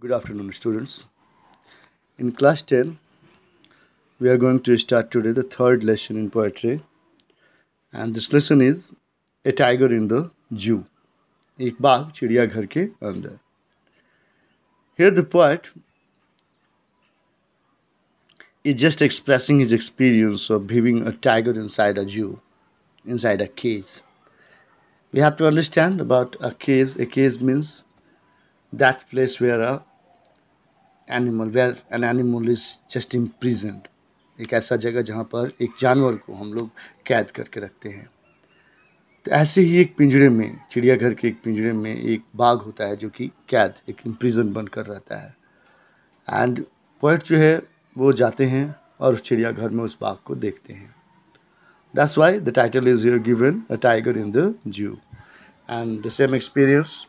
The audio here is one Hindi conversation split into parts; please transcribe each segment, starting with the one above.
Good afternoon students. In class 10 we are going to start today the third lesson in poetry and this lesson is A Tiger in the Zoo. एक बाघ चिड़ियाघर के अंदर Here the poet is just expressing his experience of having a tiger inside a zoo, inside a cage. We have to understand about a cage. A cage means that place where a animal where an animal is just in present एक ऐसा जगह जहाँ पर एक जानवर को हम लोग कैद करके रखते हैं तो ऐसे ही एक पिंजरे में चिड़ियाघर के एक पिंजरे में एक बाघ होता है जो कि कैद एक इम्प्रिजन बनकर रहता है एंड पोइट जो है वो जाते हैं और उस चिड़ियाघर में उस बाघ को देखते हैं that's why the title is your given a tiger in the zoo and the same experience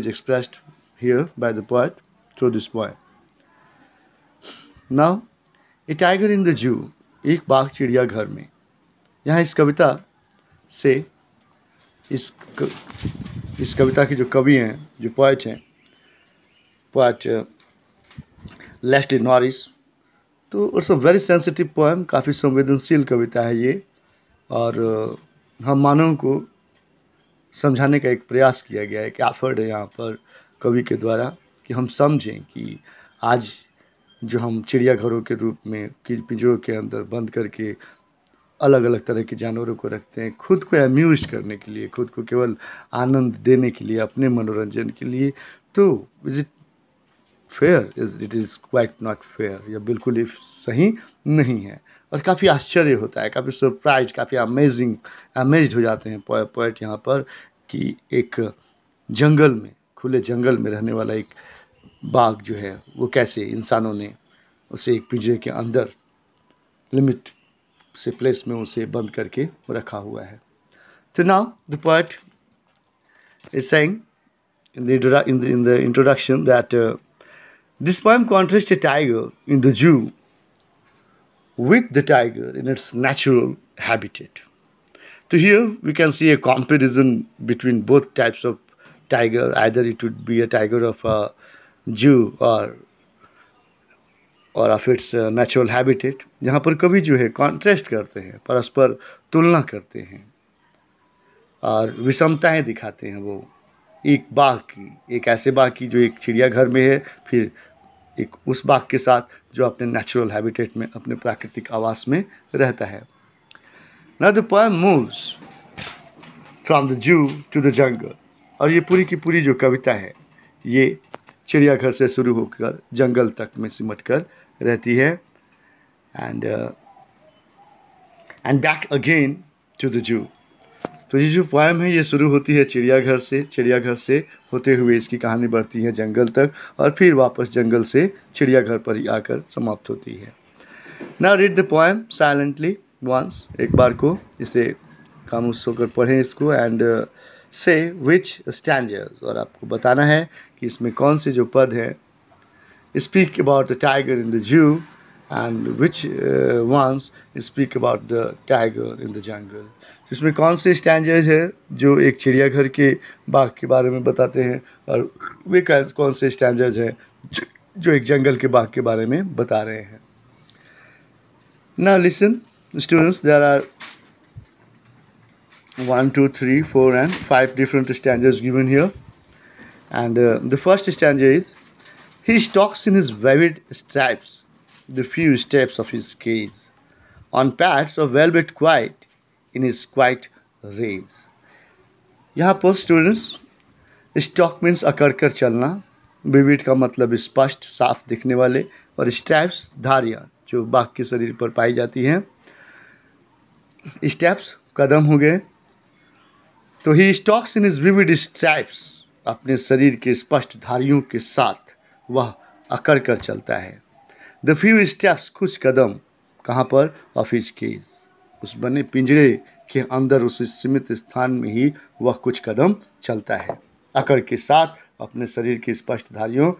is expressed here by the poet through this point now a tiger in the zoo एक बाघ चिड़ियाघर में यहाँ इस कविता से इस क, इस कविता के जो कवि हैं जो पोइट हैं पोइट इन नॉरिस तो it's a very sensitive poem काफ़ी संवेदनशील कविता है ये और uh, हम मानव को समझाने का एक प्रयास किया गया है एक एफर्ट है यहाँ पर कवि के द्वारा कि हम समझें कि आज जो हम चिड़ियाघरों के रूप में पिंजरों के अंदर बंद करके अलग अलग तरह के जानवरों को रखते हैं खुद को एम्यूज़ करने के लिए खुद को केवल आनंद देने के लिए अपने मनोरंजन के लिए तो is it fair is it is quite not fair यह बिल्कुल ही सही नहीं है और काफ़ी आश्चर्य होता है काफ़ी सरप्राइज काफ़ी अमेजिंग अमेज हो जाते हैं पॉइंट यहाँ पर कि एक जंगल में खुले जंगल में रहने वाला एक बाघ जो है वो कैसे इंसानों ने उसे एक पिंजरे के अंदर लिमिट से प्लेस में उसे बंद करके रखा हुआ है तो now the point is saying in the in the introduction that this point contrast a tiger in the zoo with the tiger in its natural habitat तो here we can see a comparison between both types of tiger either it would be a tiger of zoo और और ऑफ इट्स नेचुरल हैबिटेट यहाँ पर कवि जो है कॉन्ट्रेस्ट करते हैं परस्पर तुलना करते हैं और विषमताएं दिखाते हैं वो एक बाघ की एक ऐसे बाघ की जो एक चिड़ियाघर में है फिर एक उस बाघ के साथ जो अपने नेचुरल हैबिटेट में अपने प्राकृतिक आवास में रहता है न the poem moves from the zoo to the jungle और ये पूरी की पूरी जो कविता है ये चिड़ियाघर से शुरू होकर जंगल तक में सिमट कर रहती है and and back again to the zoo तो ये जो पोएम है ये शुरू होती है चिड़ियाघर से चिड़ियाघर से होते हुए इसकी कहानी बढ़ती है जंगल तक और फिर वापस जंगल से चिड़ियाघर पर ही आकर समाप्त होती है ना read the poem silently once एक बार को इसे खामोश होकर पढ़ें इसको एंड uh, से विच स्टैंड और आपको बताना है कि इसमें कौन से जो पद हैं speak about the tiger in the zoo and which ones speak about the tiger in the jungle इसमें कौन से स्टैंड हैं जो एक चिड़ियाघर के बाघ के बारे में बताते हैं और वे कौन से स्टैंड हैं जो एक जंगल के बाघ के बारे में बता रहे हैं ना listen students there are one, two, three, four, and five different stanzas given here. And uh, the first stanza is He stalks in his vivid stripes, the few steps of his gaze, on paths of velvet quiet in his quiet rays. यहाँ पर स्टूडेंट्स स्टॉक मीन्स अकर कर चलना विविड का मतलब स्पष्ट साफ दिखने वाले और स्ट्रैप्स धारियाँ जो बाघ के शरीर पर पाई जाती हैं स्टेप्स कदम हो गए तो he stalks in his vivid stripes अपने शरीर के स्पष्ट धारियों के साथ वह अकड़ कर चलता है द फ्यू स्टेप्स कुछ कदम कहाँ पर ऑफिस केस उस बने पिंजरे के अंदर उस सीमित स्थान में ही वह कुछ कदम चलता है अकड़ के साथ अपने शरीर की स्पष्ट धारियों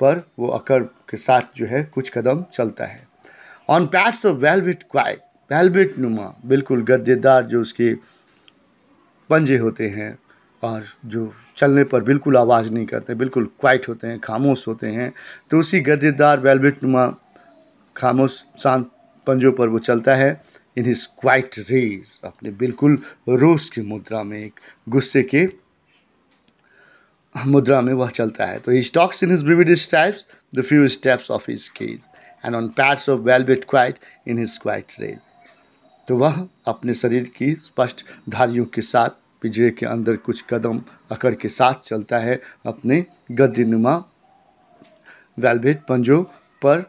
पर वो अकड़ के साथ जो है कुछ कदम चलता है on pads of velvet quiet velvet नुमा बिल्कुल गद्देदार जो उसके पंजे होते हैं और जो चलने पर बिल्कुल आवाज़ नहीं करते बिल्कुल क्वाइट होते हैं खामोश होते हैं तो उसी गद्देदार वेलवेट नुमा खामोश शांत पंजों पर वो चलता है इन हिज क्वाइट रेज अपने बिल्कुल रोष की मुद्रा में एक गुस्से के मुद्रा में वह चलता है तो he stalks in his vivid steps the few steps of his cage and on pads of velvet quiet in his quiet rage तो वह अपने शरीर की स्पष्ट धारियों के साथ पिंजरे के अंदर कुछ कदम अकड़ के साथ चलता है अपने गद्दीनुमा वेलवेट पंजों पर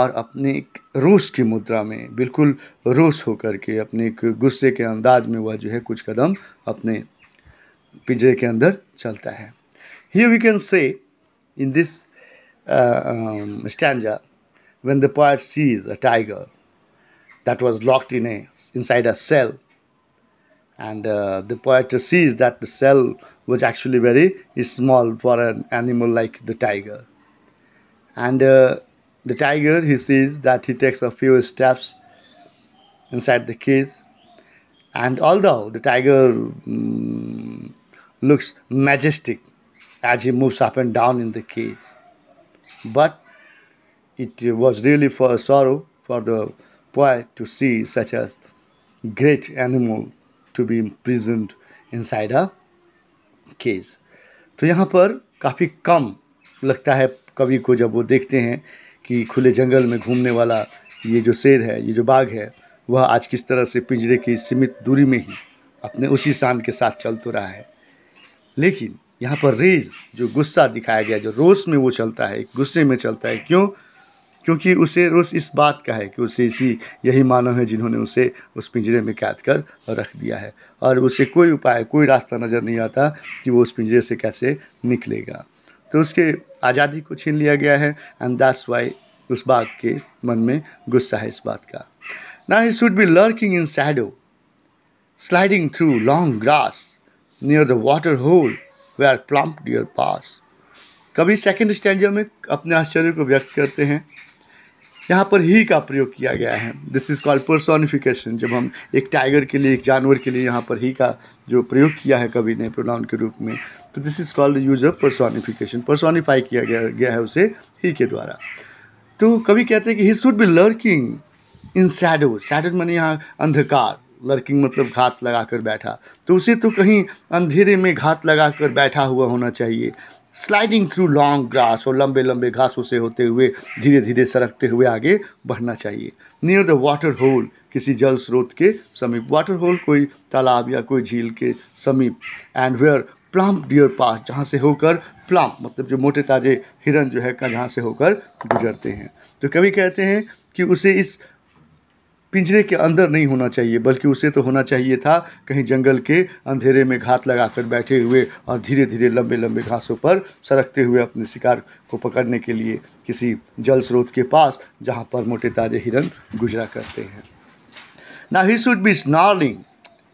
और अपने एक रोष की मुद्रा में बिल्कुल रोष होकर के अपने एक गुस्से के अंदाज में वह जो है कुछ कदम अपने पिंजरे के अंदर चलता है ही we can say in this stanza um, the when sees a tiger that was locked in a, inside a cell. And uh, the poet sees that the cell was actually very small for an animal like the tiger. And uh, the tiger, he sees that he takes a few steps inside the cage. And although the tiger mm, looks majestic as he moves up and down in the cage, but it was really for sorrow for the Why to see such a great animal to be imprisoned inside a cage? तो यहाँ पर काफ़ी कम लगता है कवि को जब वो देखते हैं कि खुले जंगल में घूमने वाला ये जो शेर है ये जो बाघ है वह आज किस तरह से पिंजरे की सीमित दूरी में ही अपने उसी शान के साथ चल तो रहा है लेकिन यहाँ पर रेज जो गुस्सा दिखाया गया जो रोस में वो चलता है गुस्से में चलता है क्यों क्योंकि उसे रोज इस बात का है कि उसे इसी यही मानव है जिन्होंने उसे उस पिंजरे में कैद कर रख दिया है और उसे कोई उपाय कोई रास्ता नज़र नहीं आता कि वो उस पिंजरे से कैसे निकलेगा तो उसके आज़ादी को छीन लिया गया है एंड दैट्स वाई उस बात के मन में गुस्सा है इस बात का ना he should be lurking in shadow sliding through long grass near the water hole where are plump deer pass कभी सेकेंड स्टैंडर्ड में अपने आश्चर्य को व्यक्त करते हैं यहाँ पर ही का प्रयोग किया गया है दिस इज़ कॉल्ड पर्सोनिफिकेशन जब हम एक टाइगर के लिए एक जानवर के लिए यहाँ पर ही का जो प्रयोग किया है कवि ने प्रोनाउन के रूप में तो this is called use of personification personify किया गया गया है उसे ही के द्वारा तो कवि कहते हैं कि he should be lurking in shadow shadow मैंने यहाँ अंधकार लर्किंग मतलब घात लगा कर बैठा तो उसे तो कहीं अंधेरे में घात लगा कर बैठा हुआ होना चाहिए स्लाइडिंग थ्रू लॉन्ग ग्रास और लंबे लंबे घासों से होते हुए धीरे धीरे सरकते हुए आगे बढ़ना चाहिए नियर द वाटर होल किसी जल स्रोत के समीप वाटर होल कोई तालाब या कोई झील के समीप and where plump deer pass जहाँ से होकर प्लाम मतलब जो मोटे ताजे हिरन जो है जहाँ से होकर गुजरते हैं तो कभी कहते हैं कि उसे इस पिंजरे के अंदर नहीं होना चाहिए बल्कि उसे तो होना चाहिए था कहीं जंगल के अंधेरे में घात लगाकर बैठे हुए और धीरे धीरे लंबे लंबे घासों पर सरकते हुए अपने शिकार को पकड़ने के लिए किसी जल स्रोत के पास जहाँ पर मोटे ताजे हिरन गुजरा करते हैं ना he should be snarling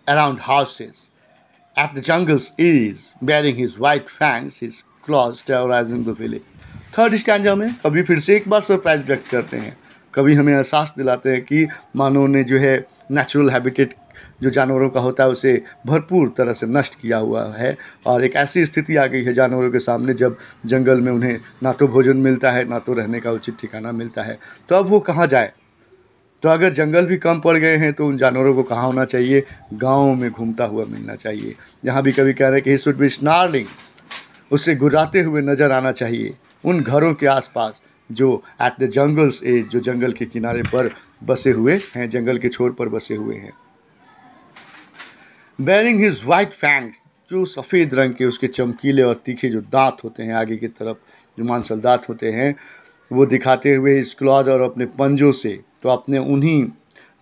around houses at the jungle's is baring his white fangs, his claws terrorising the third stand में कभी फिर से एक बार सरप्राइज व्यक्त करते हैं कभी हमें एहसास दिलाते हैं कि मानव ने जो है नेचुरल हैबिटेट जो जानवरों का होता है उसे भरपूर तरह से नष्ट किया हुआ है और एक ऐसी स्थिति आ गई है जानवरों के सामने जब जंगल में उन्हें ना तो भोजन मिलता है ना तो रहने का उचित ठिकाना मिलता है तो अब वो कहाँ जाए तो अगर जंगल भी कम पड़ गए हैं तो उन जानवरों को कहाँ होना चाहिए गाँव में घूमता हुआ मिलना चाहिए यहाँ भी कभी कह रहे हैं कि ही शुड बी स्नार्लिंग उससे गुजराते हुए नज़र आना चाहिए उन घरों के आसपास जो एट द जंगल्स एज जो जंगल के किनारे पर बसे हुए हैं जंगल के छोर पर बसे हुए हैं बैरिंग हिज वाइट फैंग्स जो सफ़ेद रंग के उसके चमकीले और तीखे जो दांत होते हैं आगे की तरफ जो मांसल दांत होते हैं वो दिखाते हुए इस क्लॉज और अपने पंजों से तो अपने उन्हीं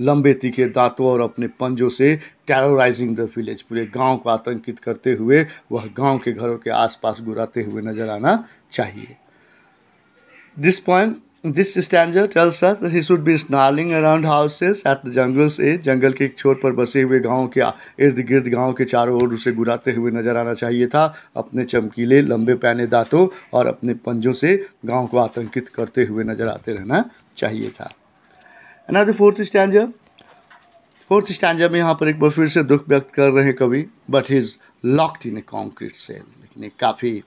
लंबे तीखे दांतों और अपने पंजों से टेरोराइजिंग द विलेज पूरे गांव को आतंकित करते हुए वह गांव के घरों के आसपास घुराते हुए नजर आना चाहिए This poem, this stanza tells us that he should be snarling around houses at the jungle से जंगल के एक छोर पर बसे हुए गाँव के इर्द गिर्द गाँव के चारों ओर उसे घुराते हुए नजर आना चाहिए था अपने चमकीले लंबे पैने दांतों और अपने पंजों से गाँव को आतंकित करते हुए नजर आते रहना चाहिए था अनादर फोर्थ स्टैंडर फोर्थ स्टैंडर में यहाँ पर एक बार फिर से दुख व्यक्त कर रहे हैं कवि but he is locked in a concrete cell लेकिन काफ़ी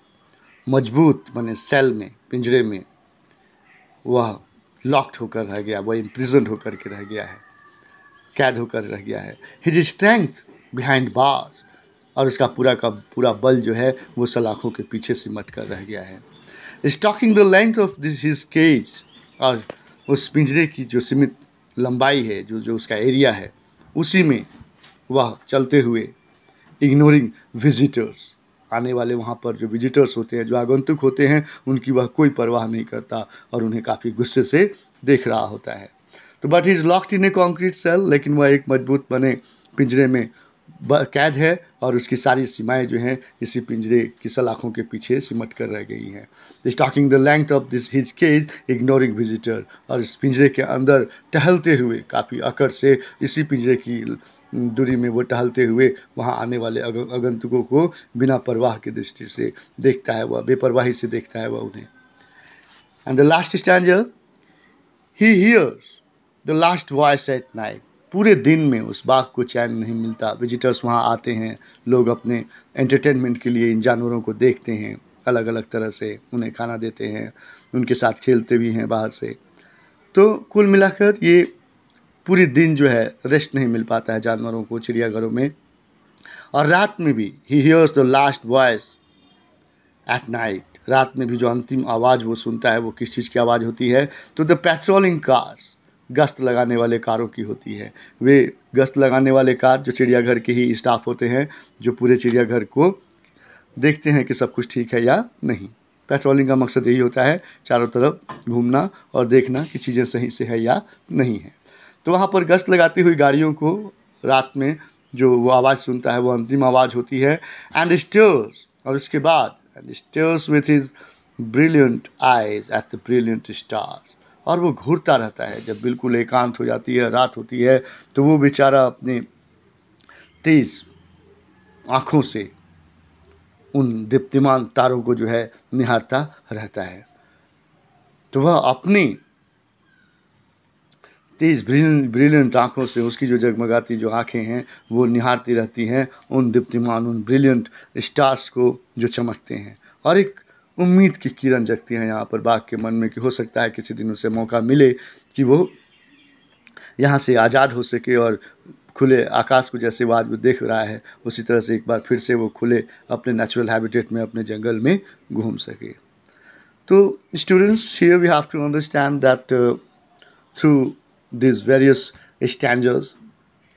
मजबूत बने सेल में पिंजरे में वह लॉक्ड होकर रह गया वह इम्प्रिजेंट होकर के रह गया है कैद होकर रह गया है हिज स्ट्रेंथ बिहाइंड बार्स और उसका पूरा का पूरा बल जो है वो सलाखों के पीछे सिमट कर रह गया है stalking the length of this his cage और उस पिंजरे की जो सीमित लंबाई है जो जो उसका एरिया है उसी में वह चलते हुए इग्नोरिंग विजिटर्स आने वाले वहाँ पर जो विजिटर्स होते हैं जो आगंतुक होते हैं उनकी वह कोई परवाह नहीं करता और उन्हें काफ़ी गुस्से से देख रहा होता है तो but is locked in a concrete cell लेकिन वह एक मजबूत बने पिंजरे में कैद है और उसकी सारी सीमाएं जो हैं इसी पिंजरे की सलाखों के पीछे सिमट कर रह गई हैं talking the length of this his cage ignoring visitor और इस पिंजरे के अंदर टहलते हुए काफ़ी अकड़ से इसी पिंजरे की दूरी में वो टहलते हुए वहाँ आने वाले आगंतुकों को बिना परवाह की दृष्टि से देखता है वह बेपरवाही से देखता है वह उन्हें and the last stand he hears the last voice at night पूरे दिन में उस बाघ को चैन नहीं मिलता विजिटर्स वहाँ आते हैं लोग अपने एंटरटेनमेंट के लिए इन जानवरों को देखते हैं अलग अलग तरह से उन्हें खाना देते हैं उनके साथ खेलते भी हैं बाहर से तो कुल मिलाकर ये पूरे दिन जो है रेस्ट नहीं मिल पाता है जानवरों को चिड़ियाघरों में और रात में भी he hears the last voice at night रात में भी जो अंतिम आवाज़ वो सुनता है वो किस चीज़ की आवाज़ होती है तो द पेट्रोलिंग कार्स गश्त लगाने वाले कारों की होती है वे गश्त लगाने वाले कार जो चिड़ियाघर के ही स्टाफ होते हैं जो पूरे चिड़ियाघर को देखते हैं कि सब कुछ ठीक है या नहीं पेट्रोलिंग का मकसद यही होता है चारों तरफ घूमना और देखना कि चीज़ें सही से है या नहीं है तो वहाँ पर गश्त लगाती हुई गाड़ियों को रात में जो वो आवाज़ सुनता है वो अंतिम आवाज़ होती है एंड स्टेयर्स और उसके बाद and stares with his brilliant eyes at the brilliant stars और वो घूरता रहता है जब बिल्कुल एकांत हो जाती है रात होती है तो वो बेचारा अपने तेज़ आँखों से उन दीप्तिमान तारों को जो है निहारता रहता है तो वह अपनी तेज ब्रिलियंट आँखों से उसकी जो जगमगाती जो आँखें हैं वो निहारती रहती हैं उन दीप्तिमान उन ब्रिलियंट स्टार्स को जो चमकते हैं और एक उम्मीद की किरण जगती है यहाँ पर बाघ के मन में कि हो सकता है किसी दिन उसे मौका मिले कि वो यहाँ से आज़ाद हो सके और खुले आकाश को जैसे वो आदमी देख रहा है उसी तरह से एक बार फिर से वो खुले अपने नेचुरल हैबिटेट में अपने जंगल में घूम सके तो students here we have to understand that through these various stanzas.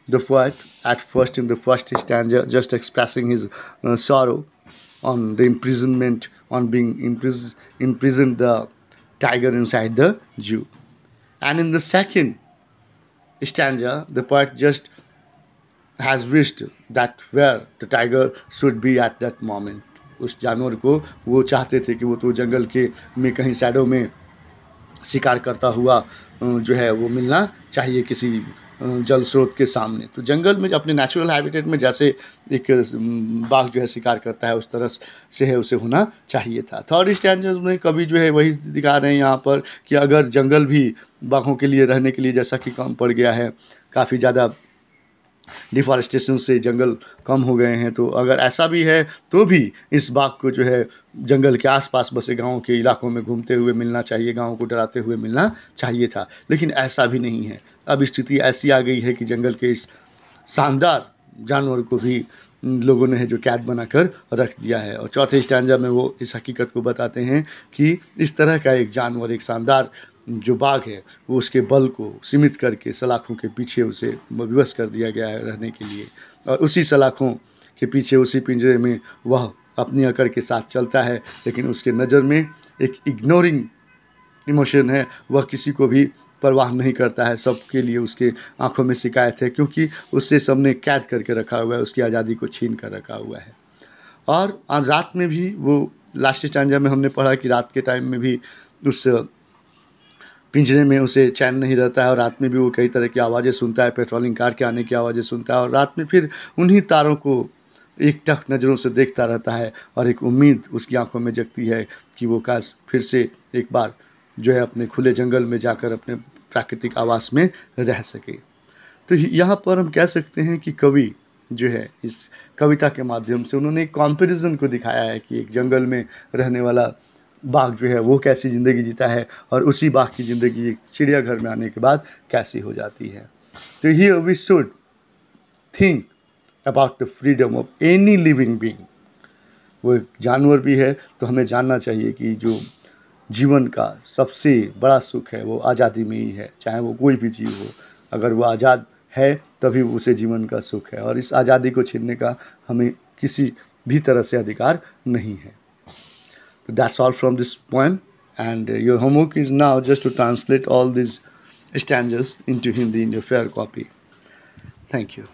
The poet, at first in the first stanza, just expressing his uh, sorrow on the imprisonment, on being imprisoned imprisoned the tiger inside the Jew. And in the second stanza, the poet just has wished that where the tiger should be at that moment. उस जानवर को वो चाहते थे कि वो तो जंगल के में कहीं साइडों में शिकार करता हुआ जो है वो मिलना चाहिए किसी जल स्रोत के सामने तो जंगल में अपने नेचुरल हैबिटेट में जैसे एक बाघ जो है शिकार करता है उस तरह से है उसे होना चाहिए था थर्ड स्टैंडर्ड में कभी जो है वही दिखा रहे हैं यहाँ पर कि अगर जंगल भी बाघों के लिए रहने के लिए जैसा कि कम पड़ गया है काफ़ी ज़्यादा डिफॉरेस्टेशन से जंगल कम हो गए हैं तो अगर ऐसा भी है तो भी इस बाग को जो है जंगल के आसपास बसे गाँव के इलाकों में घूमते हुए मिलना चाहिए गाँव को डराते हुए मिलना चाहिए था लेकिन ऐसा भी नहीं है अब स्थिति ऐसी आ गई है कि जंगल के इस शानदार जानवर को भी लोगों ने जो कैद बनाकर रख दिया है और चौथे स्टैंजा में वो इस हकीकत को बताते हैं कि इस तरह का एक जानवर एक शानदार जो बाघ है वो उसके बल को सीमित करके सलाखों के पीछे उसे विवश कर दिया गया है रहने के लिए और उसी सलाखों के पीछे उसी पिंजरे में वह अपनी अकड़ के साथ चलता है लेकिन उसके नज़र में एक इग्नोरिंग इमोशन है वह किसी को भी परवाह नहीं करता है सबके लिए उसके आंखों में शिकायत है क्योंकि उससे सबने कैद करके रखा हुआ है उसकी आज़ादी को छीन कर रखा हुआ है और रात में भी वो लास्ट चांजा में हमने पढ़ा कि रात के टाइम में भी उस पिंजरे में उसे चैन नहीं रहता है और रात में भी वो कई तरह की आवाज़ें सुनता है पेट्रोलिंग कार के आने की आवाज़ें सुनता है और रात में फिर उन्हीं तारों को एक टक नज़रों से देखता रहता है और एक उम्मीद उसकी आंखों में जगती है कि वो काश फिर से एक बार जो है अपने खुले जंगल में जाकर अपने प्राकृतिक आवास में रह सके तो यहाँ पर हम कह सकते हैं कि कवि जो है इस कविता के माध्यम से उन्होंने एक कॉम्पेरिजन को दिखाया है कि एक जंगल में रहने वाला बाघ जो है वो कैसी ज़िंदगी जीता है और उसी बाघ की ज़िंदगी एक चिड़ियाघर में आने के बाद कैसी हो जाती है तो he we should think about the freedom of any living being वो एक जानवर भी है तो हमें जानना चाहिए कि जो जीवन का सबसे बड़ा सुख है वो आज़ादी में ही है चाहे वो कोई भी जीव हो अगर वो आज़ाद है तभी उसे जीवन का सुख है और इस आज़ादी को छीनने का हमें किसी भी तरह से अधिकार नहीं है That's all from this poem. And uh, your homework is now just to translate all these stanzas into Hindi in your fair copy. Thank you.